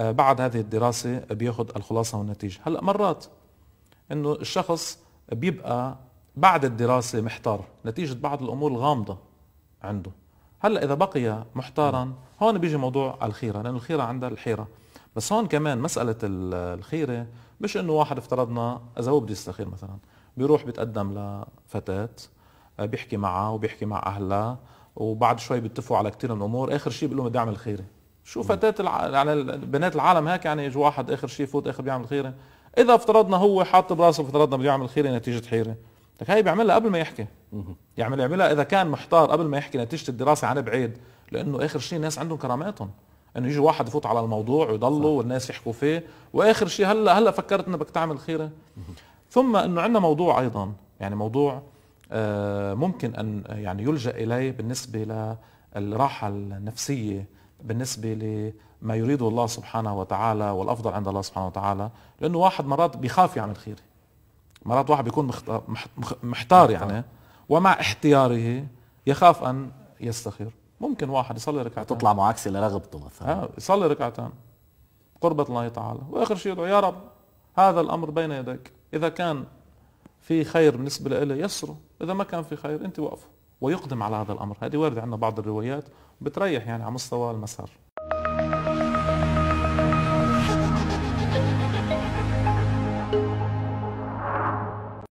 آه، بعد هذه الدراسة بياخذ الخلاصة والنتيجة هلأ مرات انه الشخص بيبقى بعد الدراسة محتار نتيجة بعض الأمور الغامضة عنده هلأ إذا بقي محتارا هون بيجي موضوع الخيرة لأنه الخيرة عندها الحيرة بس هون كمان مسألة الخيرة مش إنه واحد افترضنا إذا هو بده يستخير مثلا بيروح بيتقدم لفتاة آه، بيحكي معها وبيحكي مع أهلها وبعد شوي بيتفقوا على كثير من الأمور آخر شيء بيقول لهم بدي أعمل خيرة شو فتاة الع... على يعني بنات العالم هيك يعني يجوا واحد اخر شيء يفوت اخر بيعمل خيره اذا افترضنا هو حاط براسه افترضنا بده يعمل خيره نتيجه حيره لك هي بيعملها قبل ما يحكي يعمل يعملها اذا كان محتار قبل ما يحكي نتيجه الدراسه عن بعيد لانه اخر شيء الناس عندهم كراماتهم انه يجي واحد يفوت على الموضوع ويضلوا والناس يحكوا فيه واخر شيء هلا هلا فكرت انه بدك تعمل خيره ثم انه عندنا موضوع ايضا يعني موضوع آه ممكن ان يعني يلجا اليه بالنسبه للراحه النفسيه بالنسبة لما يريده الله سبحانه وتعالى والأفضل عند الله سبحانه وتعالى لأنه واحد مرات بيخاف يعمل خير مرات واحد بيكون محتار, محتار يعني ومع احتياره يخاف أن يستخير ممكن واحد يصلي ركعتين تطلع معاكسة لرغبته مثلا آه يصلي ركعتين قربة الله تعالى وآخر شيء يدعو يا رب هذا الأمر بين يديك إذا كان في خير بالنسبة لإلي يسره إذا ما كان في خير أنت وقفه ويقدم على هذا الامر هذه وارد عندنا بعض الروايات بتريح يعني على مستوى المسار